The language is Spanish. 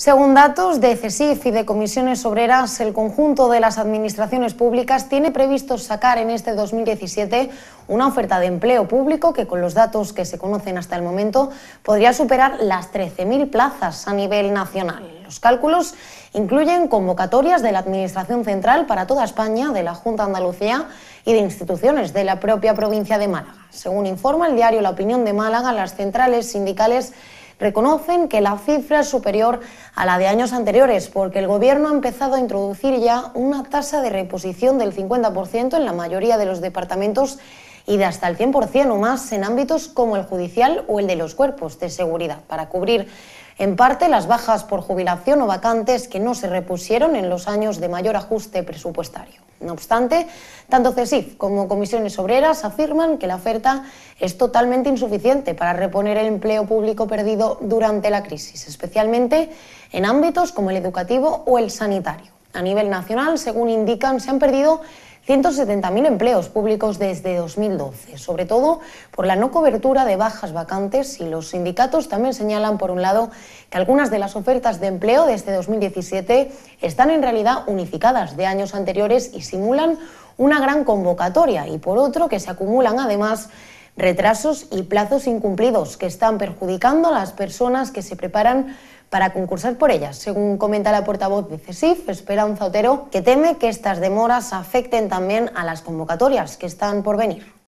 Según datos de CESIF y de comisiones obreras, el conjunto de las administraciones públicas tiene previsto sacar en este 2017 una oferta de empleo público que con los datos que se conocen hasta el momento podría superar las 13.000 plazas a nivel nacional. Los cálculos incluyen convocatorias de la Administración Central para toda España, de la Junta Andalucía y de instituciones de la propia provincia de Málaga. Según informa el diario La Opinión de Málaga, las centrales sindicales reconocen que la cifra es superior a la de años anteriores, porque el Gobierno ha empezado a introducir ya una tasa de reposición del 50% en la mayoría de los departamentos y de hasta el 100% o más en ámbitos como el judicial o el de los cuerpos de seguridad, para cubrir en parte las bajas por jubilación o vacantes que no se repusieron en los años de mayor ajuste presupuestario. No obstante, tanto CESIF como comisiones obreras afirman que la oferta es totalmente insuficiente para reponer el empleo público perdido durante la crisis, especialmente en ámbitos como el educativo o el sanitario. A nivel nacional, según indican, se han perdido 170.000 empleos públicos desde 2012, sobre todo por la no cobertura de bajas vacantes y los sindicatos también señalan, por un lado, que algunas de las ofertas de empleo desde 2017 este están en realidad unificadas de años anteriores y simulan una gran convocatoria y, por otro, que se acumulan además retrasos y plazos incumplidos que están perjudicando a las personas que se preparan para concursar por ellas. Según comenta la portavoz de CESIF, un Otero, que teme que estas demoras afecten también a las convocatorias que están por venir.